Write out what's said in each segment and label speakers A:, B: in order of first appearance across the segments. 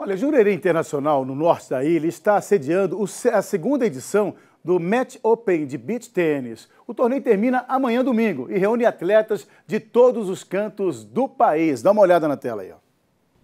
A: Olha, Jurerê Internacional, no norte da ilha, está sediando a segunda edição do Match Open de Beach Tênis. O torneio termina amanhã domingo e reúne atletas de todos os cantos do país. Dá uma olhada na tela aí, ó.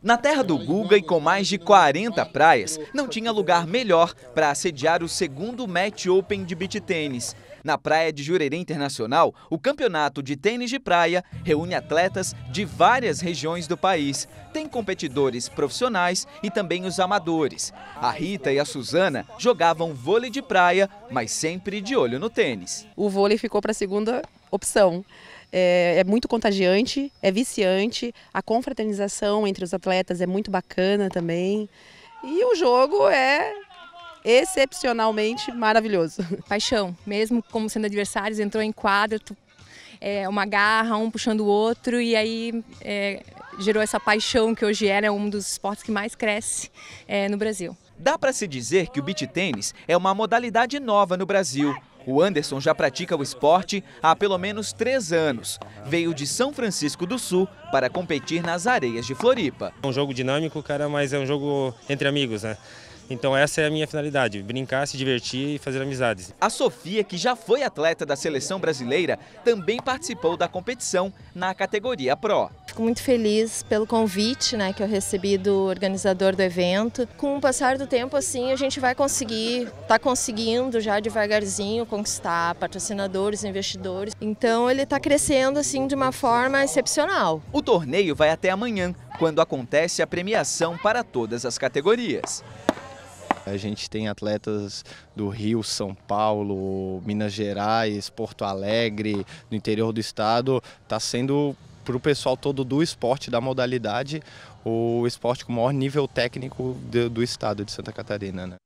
A: Na terra do Guga e com mais de 40 praias, não tinha lugar melhor para assediar o segundo Match Open de beach tênis. Na praia de Jurerê Internacional, o campeonato de tênis de praia reúne atletas de várias regiões do país. Tem competidores profissionais e também os amadores. A Rita e a Suzana jogavam vôlei de praia, mas sempre de olho no tênis.
B: O vôlei ficou para a segunda opção. É, é, muito contagiante, é viciante, a confraternização entre os atletas é muito bacana também. E o jogo é excepcionalmente maravilhoso. Paixão, mesmo como sendo adversários, entrou em quadra, é, uma garra,
C: um puxando o outro, e aí é, gerou essa paixão que hoje é né, um dos esportes que mais cresce é, no Brasil.
A: Dá para se dizer que o beach tênis é uma modalidade nova no Brasil. O Anderson já pratica o esporte há pelo menos três anos. Veio de São Francisco do Sul para competir nas areias de Floripa. É um jogo dinâmico, cara, mas é um jogo entre amigos, né? Então essa é a minha finalidade, brincar, se divertir e fazer amizades. A Sofia, que já foi atleta da seleção brasileira, também participou da competição na categoria Pro.
C: Fico muito feliz pelo convite né, que eu recebi do organizador do evento. Com o passar do tempo, assim, a gente vai conseguir, está conseguindo já devagarzinho conquistar patrocinadores, investidores. Então ele está crescendo assim de
A: uma forma excepcional. O torneio vai até amanhã, quando acontece a premiação para todas as categorias.
D: A gente tem atletas do Rio, São Paulo, Minas Gerais, Porto Alegre, no interior do estado. Está sendo para o pessoal todo do esporte, da modalidade, o esporte com o maior nível técnico do, do estado de Santa Catarina. Né?